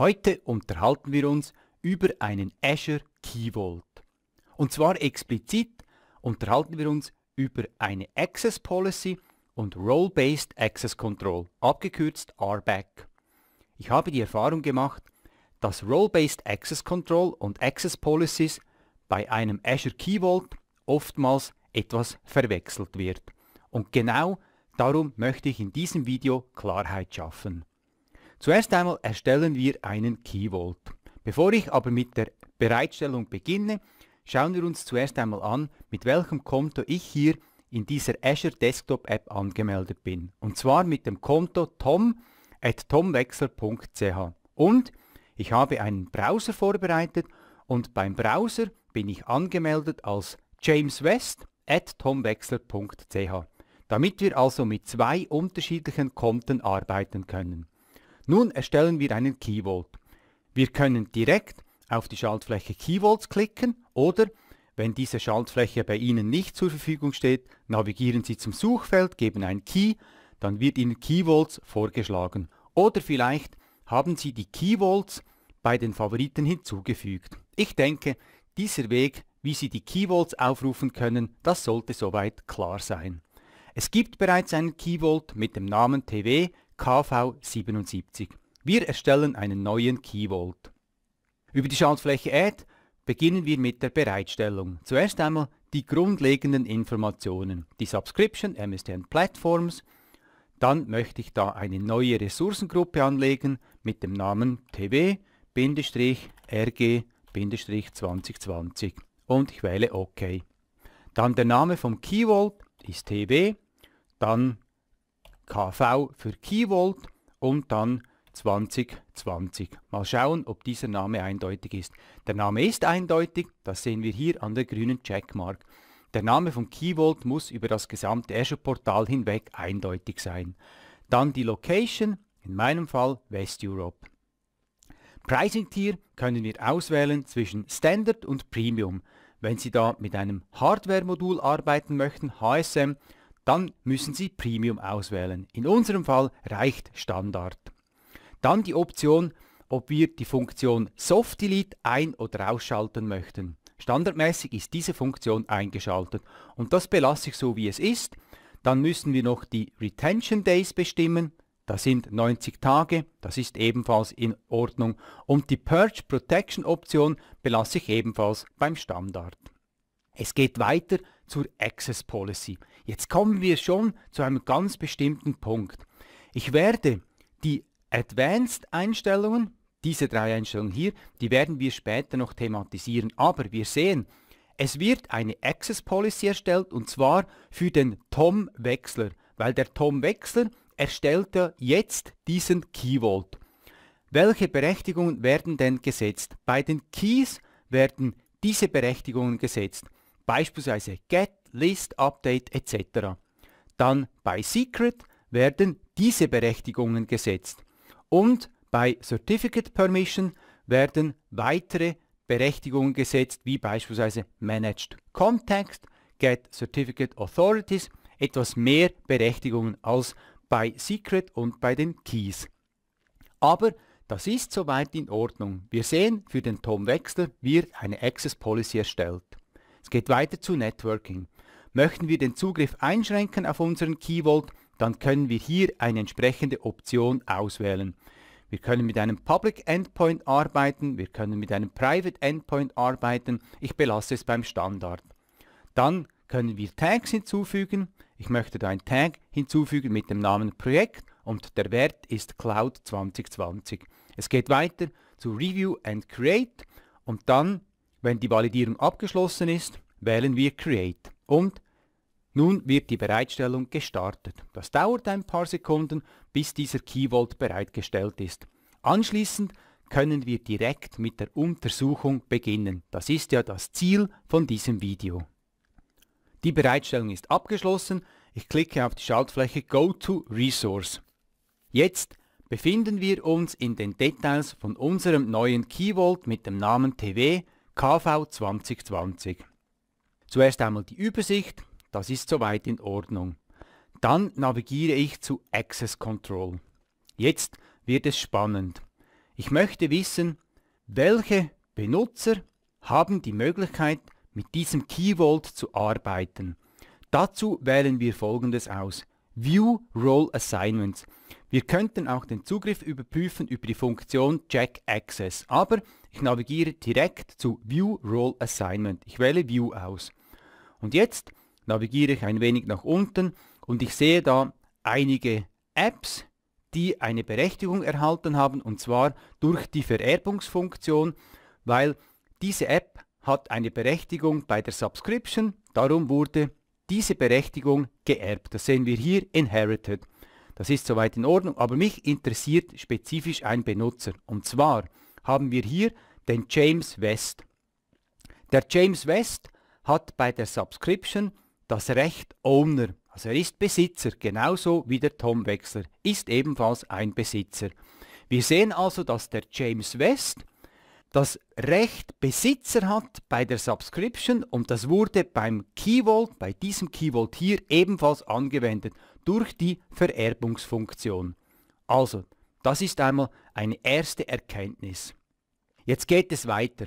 Heute unterhalten wir uns über einen Azure Key Vault. Und zwar explizit unterhalten wir uns über eine Access Policy und Role-Based Access Control, abgekürzt RBAC. Ich habe die Erfahrung gemacht, dass Role-Based Access Control und Access Policies bei einem Azure Key Vault oftmals etwas verwechselt wird. Und genau darum möchte ich in diesem Video Klarheit schaffen. Zuerst einmal erstellen wir einen Keyvolt. Bevor ich aber mit der Bereitstellung beginne, schauen wir uns zuerst einmal an, mit welchem Konto ich hier in dieser Azure Desktop App angemeldet bin. Und zwar mit dem Konto tom at tomwechsel.ch. Und ich habe einen Browser vorbereitet und beim Browser bin ich angemeldet als James at tomwechsel.ch, damit wir also mit zwei unterschiedlichen Konten arbeiten können. Nun erstellen wir einen Keyvolt. Wir können direkt auf die Schaltfläche Keyvolts klicken oder, wenn diese Schaltfläche bei Ihnen nicht zur Verfügung steht, navigieren Sie zum Suchfeld, geben ein Key, dann wird Ihnen Keyvolts vorgeschlagen. Oder vielleicht haben Sie die Keyvolts bei den Favoriten hinzugefügt. Ich denke, dieser Weg, wie Sie die Keyvolts aufrufen können, das sollte soweit klar sein. Es gibt bereits einen Keyvolt mit dem Namen TW KV77. Wir erstellen einen neuen Keyvolt. Über die Schaltfläche Add beginnen wir mit der Bereitstellung. Zuerst einmal die grundlegenden Informationen, die Subscription, MSDN Platforms. Dann möchte ich da eine neue Ressourcengruppe anlegen mit dem Namen tw-rg-2020 und ich wähle OK. Dann der Name vom Keyvault ist tw, dann KV für Keyvolt und dann 2020. Mal schauen, ob dieser Name eindeutig ist. Der Name ist eindeutig, das sehen wir hier an der grünen Checkmark. Der Name von Keyvolt muss über das gesamte Azure-Portal hinweg eindeutig sein. Dann die Location, in meinem Fall West Europe. Pricing Tier können wir auswählen zwischen Standard und Premium. Wenn Sie da mit einem Hardware-Modul arbeiten möchten, HSM, dann müssen Sie Premium auswählen. In unserem Fall reicht Standard. Dann die Option, ob wir die Funktion Soft Delete ein- oder ausschalten möchten. Standardmäßig ist diese Funktion eingeschaltet und das belasse ich so wie es ist. Dann müssen wir noch die Retention Days bestimmen. Das sind 90 Tage, das ist ebenfalls in Ordnung. Und die Purge Protection Option belasse ich ebenfalls beim Standard. Es geht weiter zur Access Policy. Jetzt kommen wir schon zu einem ganz bestimmten Punkt. Ich werde die Advanced-Einstellungen, diese drei Einstellungen hier, die werden wir später noch thematisieren. Aber wir sehen, es wird eine Access Policy erstellt und zwar für den Tom Wechsler, weil der Tom Wechsler erstellt ja jetzt diesen Keyvolt. Welche Berechtigungen werden denn gesetzt? Bei den Keys werden diese Berechtigungen gesetzt beispielsweise Get, List, Update etc. Dann bei Secret werden diese Berechtigungen gesetzt und bei Certificate Permission werden weitere Berechtigungen gesetzt, wie beispielsweise Managed Context, Get Certificate Authorities, etwas mehr Berechtigungen als bei Secret und bei den Keys. Aber das ist soweit in Ordnung. Wir sehen für den Tom Wexler, wie eine Access Policy erstellt. Es geht weiter zu Networking. Möchten wir den Zugriff einschränken auf unseren Key Vault, dann können wir hier eine entsprechende Option auswählen. Wir können mit einem Public Endpoint arbeiten, wir können mit einem Private Endpoint arbeiten. Ich belasse es beim Standard. Dann können wir Tags hinzufügen. Ich möchte da ein Tag hinzufügen mit dem Namen Projekt und der Wert ist Cloud 2020. Es geht weiter zu Review and Create und dann wenn die Validierung abgeschlossen ist, wählen wir Create und nun wird die Bereitstellung gestartet. Das dauert ein paar Sekunden, bis dieser Keyword bereitgestellt ist. Anschließend können wir direkt mit der Untersuchung beginnen. Das ist ja das Ziel von diesem Video. Die Bereitstellung ist abgeschlossen. Ich klicke auf die Schaltfläche Go to Resource. Jetzt befinden wir uns in den Details von unserem neuen Keyword mit dem Namen TV KV 2020. Zuerst einmal die Übersicht, das ist soweit in Ordnung. Dann navigiere ich zu Access Control. Jetzt wird es spannend. Ich möchte wissen, welche Benutzer haben die Möglichkeit, mit diesem Keyword zu arbeiten. Dazu wählen wir folgendes aus. View Role Assignments. Wir könnten auch den Zugriff überprüfen über die Funktion Check Access, aber ich navigiere direkt zu View Role Assignment. Ich wähle View aus. Und jetzt navigiere ich ein wenig nach unten und ich sehe da einige Apps, die eine Berechtigung erhalten haben und zwar durch die Vererbungsfunktion, weil diese App hat eine Berechtigung bei der Subscription, darum wurde diese Berechtigung geerbt. Das sehen wir hier, inherited. Das ist soweit in Ordnung, aber mich interessiert spezifisch ein Benutzer. Und zwar haben wir hier den James West. Der James West hat bei der Subscription das Recht Owner. Also er ist Besitzer, genauso wie der Tom Wechsler, ist ebenfalls ein Besitzer. Wir sehen also, dass der James West das Recht Besitzer hat bei der Subscription und das wurde beim Keyvolt, bei diesem Keyvolt hier ebenfalls angewendet durch die Vererbungsfunktion. Also, das ist einmal eine erste Erkenntnis. Jetzt geht es weiter.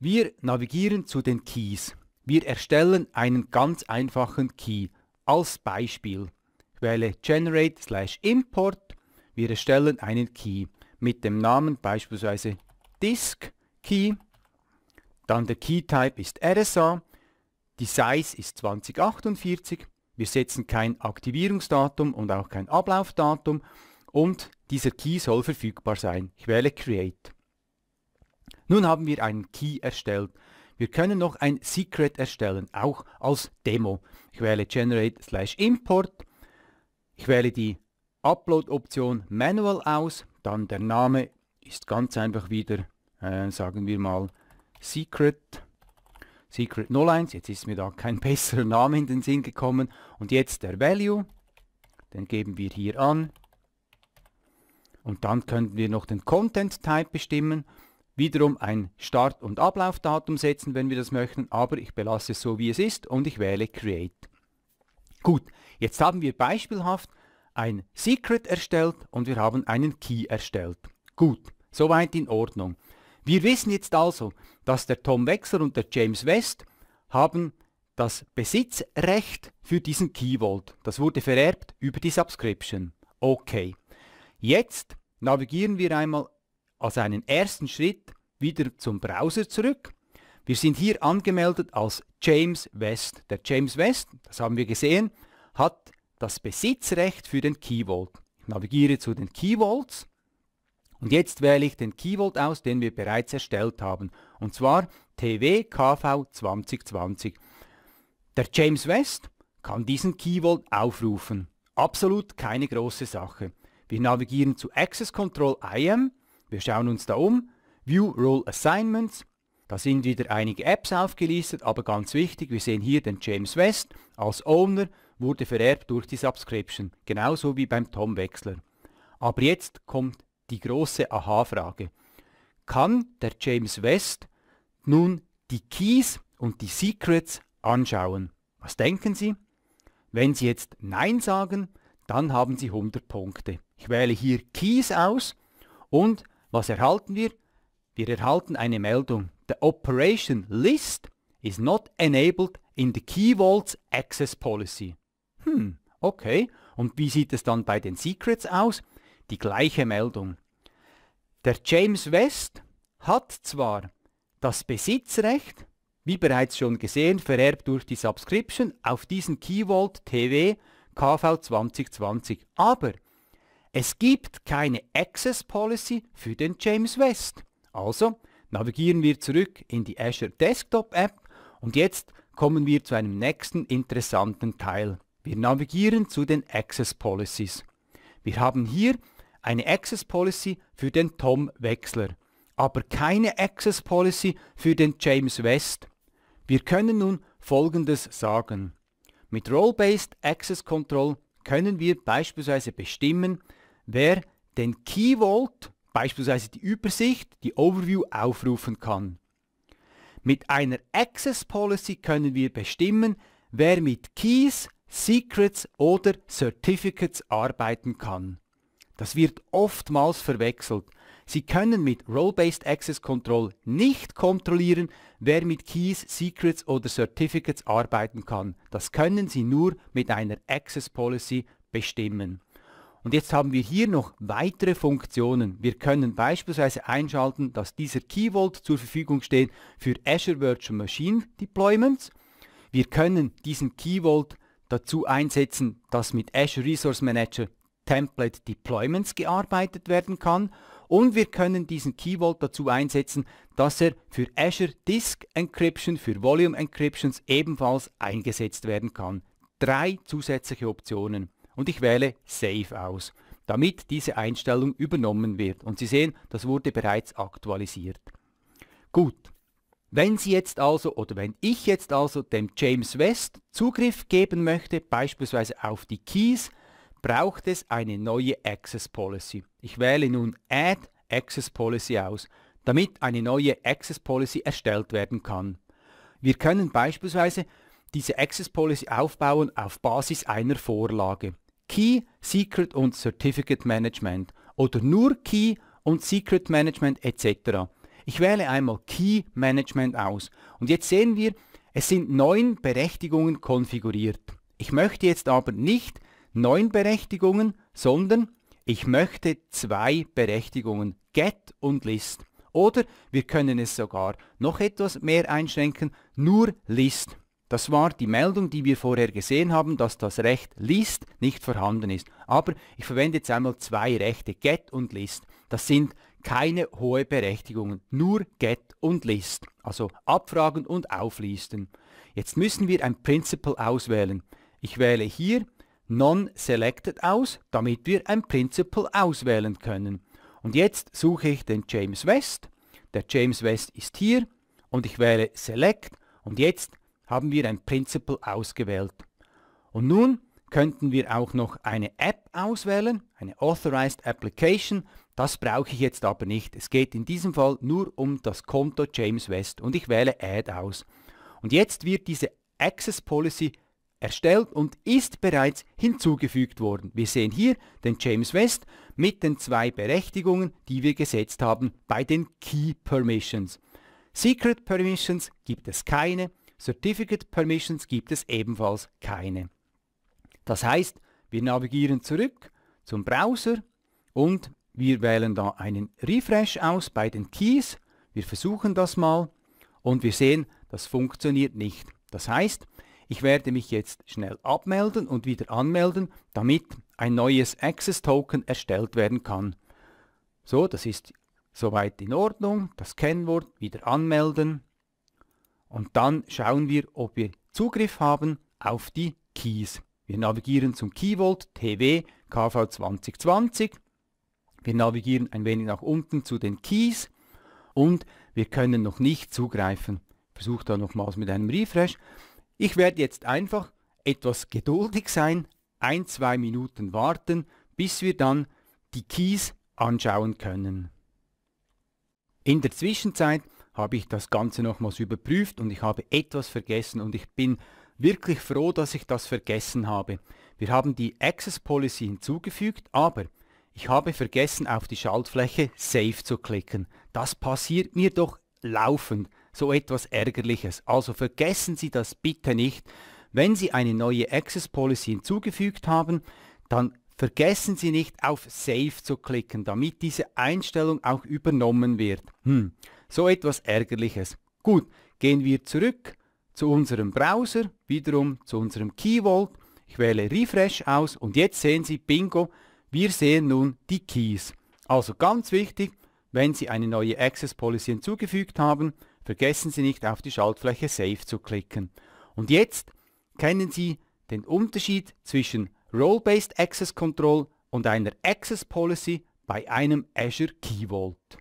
Wir navigieren zu den Keys. Wir erstellen einen ganz einfachen Key. Als Beispiel. Ich wähle Generate slash Import. Wir erstellen einen Key mit dem Namen beispielsweise Disk Key. Dann der Key-Type ist RSA. Die Size ist 2048. Wir setzen kein Aktivierungsdatum und auch kein Ablaufdatum. Und dieser Key soll verfügbar sein. Ich wähle Create. Nun haben wir einen Key erstellt. Wir können noch ein Secret erstellen, auch als Demo. Ich wähle Generate slash Import. Ich wähle die Upload-Option Manual aus. Dann der Name ist ganz einfach wieder äh, sagen wir mal Secret, Secret 01, jetzt ist mir da kein besserer Name in den Sinn gekommen. Und jetzt der Value, den geben wir hier an. Und dann könnten wir noch den Content Type bestimmen, wiederum ein Start- und Ablaufdatum setzen, wenn wir das möchten, aber ich belasse es so, wie es ist und ich wähle Create. Gut, jetzt haben wir beispielhaft ein Secret erstellt und wir haben einen Key erstellt. Gut, soweit in Ordnung. Wir wissen jetzt also, dass der Tom Wexler und der James West haben das Besitzrecht für diesen Keyvolt. Das wurde vererbt über die Subscription. Okay. Jetzt navigieren wir einmal als einen ersten Schritt wieder zum Browser zurück. Wir sind hier angemeldet als James West. Der James West, das haben wir gesehen, hat das Besitzrecht für den Keyvolt. Ich navigiere zu den Keyvolts und jetzt wähle ich den Keyword aus, den wir bereits erstellt haben. Und zwar TWKV 2020. Der James West kann diesen Keyword aufrufen. Absolut keine große Sache. Wir navigieren zu Access Control IAM. Wir schauen uns da um. View Role Assignments. Da sind wieder einige Apps aufgelistet, aber ganz wichtig, wir sehen hier den James West als Owner, wurde vererbt durch die Subscription, genauso wie beim Tom Wechsler. Aber jetzt kommt die große Aha-Frage. Kann der James West nun die Keys und die Secrets anschauen? Was denken Sie? Wenn Sie jetzt Nein sagen, dann haben Sie 100 Punkte. Ich wähle hier Keys aus und was erhalten wir? Wir erhalten eine Meldung. The Operation List is not enabled in the Key Vault's Access Policy. Hm, okay. Und wie sieht es dann bei den Secrets aus? Die gleiche Meldung. Der James West hat zwar das Besitzrecht, wie bereits schon gesehen, vererbt durch die Subscription auf diesen Keyword TV KV 2020, aber es gibt keine Access Policy für den James West. Also navigieren wir zurück in die Azure Desktop App und jetzt kommen wir zu einem nächsten interessanten Teil. Wir navigieren zu den Access Policies. Wir haben hier eine Access Policy für den Tom Wechsler, aber keine Access Policy für den James West. Wir können nun Folgendes sagen. Mit Role-Based Access Control können wir beispielsweise bestimmen, wer den Key Vault, beispielsweise die Übersicht, die Overview aufrufen kann. Mit einer Access Policy können wir bestimmen, wer mit Keys, Secrets oder Certificates arbeiten kann. Das wird oftmals verwechselt. Sie können mit Role-Based Access Control nicht kontrollieren, wer mit Keys, Secrets oder Certificates arbeiten kann. Das können Sie nur mit einer Access Policy bestimmen. Und jetzt haben wir hier noch weitere Funktionen. Wir können beispielsweise einschalten, dass dieser Key Vault zur Verfügung steht für Azure Virtual Machine Deployments. Wir können diesen Key Vault dazu einsetzen, dass mit Azure Resource Manager Template Deployments gearbeitet werden kann und wir können diesen Keyvault dazu einsetzen, dass er für Azure Disk Encryption, für Volume Encryptions ebenfalls eingesetzt werden kann. Drei zusätzliche Optionen und ich wähle Save aus, damit diese Einstellung übernommen wird. Und Sie sehen, das wurde bereits aktualisiert. Gut, wenn Sie jetzt also oder wenn ich jetzt also dem James West Zugriff geben möchte, beispielsweise auf die Keys, braucht es eine neue Access Policy. Ich wähle nun Add Access Policy aus, damit eine neue Access Policy erstellt werden kann. Wir können beispielsweise diese Access Policy aufbauen auf Basis einer Vorlage. Key, Secret und Certificate Management oder nur Key und Secret Management etc. Ich wähle einmal Key Management aus und jetzt sehen wir, es sind neun Berechtigungen konfiguriert. Ich möchte jetzt aber nicht neun Berechtigungen, sondern ich möchte zwei Berechtigungen, get und list. Oder wir können es sogar noch etwas mehr einschränken, nur list. Das war die Meldung, die wir vorher gesehen haben, dass das Recht list nicht vorhanden ist. Aber ich verwende jetzt einmal zwei Rechte, get und list. Das sind keine hohe Berechtigungen, nur get und list, also abfragen und auflisten. Jetzt müssen wir ein Principle auswählen. Ich wähle hier Non-Selected aus, damit wir ein Principle auswählen können. Und jetzt suche ich den James West. Der James West ist hier und ich wähle Select und jetzt haben wir ein Principle ausgewählt. Und nun könnten wir auch noch eine App auswählen, eine Authorized Application. Das brauche ich jetzt aber nicht. Es geht in diesem Fall nur um das Konto James West und ich wähle Add aus. Und jetzt wird diese Access Policy erstellt und ist bereits hinzugefügt worden. Wir sehen hier den James West mit den zwei Berechtigungen, die wir gesetzt haben bei den Key Permissions. Secret Permissions gibt es keine, Certificate Permissions gibt es ebenfalls keine. Das heißt, wir navigieren zurück zum Browser und wir wählen da einen Refresh aus bei den Keys. Wir versuchen das mal und wir sehen, das funktioniert nicht. Das heißt, ich werde mich jetzt schnell abmelden und wieder anmelden, damit ein neues Access Token erstellt werden kann. So, das ist soweit in Ordnung. Das Kennwort wieder anmelden. Und dann schauen wir, ob wir Zugriff haben auf die Keys. Wir navigieren zum Keyvolt TW KV 2020. Wir navigieren ein wenig nach unten zu den Keys und wir können noch nicht zugreifen. Versucht da nochmals mit einem Refresh. Ich werde jetzt einfach etwas geduldig sein, ein, zwei Minuten warten, bis wir dann die Keys anschauen können. In der Zwischenzeit habe ich das Ganze nochmals überprüft und ich habe etwas vergessen und ich bin wirklich froh, dass ich das vergessen habe. Wir haben die Access Policy hinzugefügt, aber ich habe vergessen auf die Schaltfläche Save zu klicken. Das passiert mir doch laufend so etwas Ärgerliches. Also vergessen Sie das bitte nicht. Wenn Sie eine neue Access Policy hinzugefügt haben, dann vergessen Sie nicht auf Save zu klicken, damit diese Einstellung auch übernommen wird. Hm, so etwas Ärgerliches. Gut, gehen wir zurück zu unserem Browser, wiederum zu unserem Keyvault. Ich wähle Refresh aus und jetzt sehen Sie, bingo, wir sehen nun die Keys. Also ganz wichtig, wenn Sie eine neue Access Policy hinzugefügt haben, Vergessen Sie nicht auf die Schaltfläche Save zu klicken. Und jetzt kennen Sie den Unterschied zwischen Role-Based Access Control und einer Access Policy bei einem Azure Key Vault.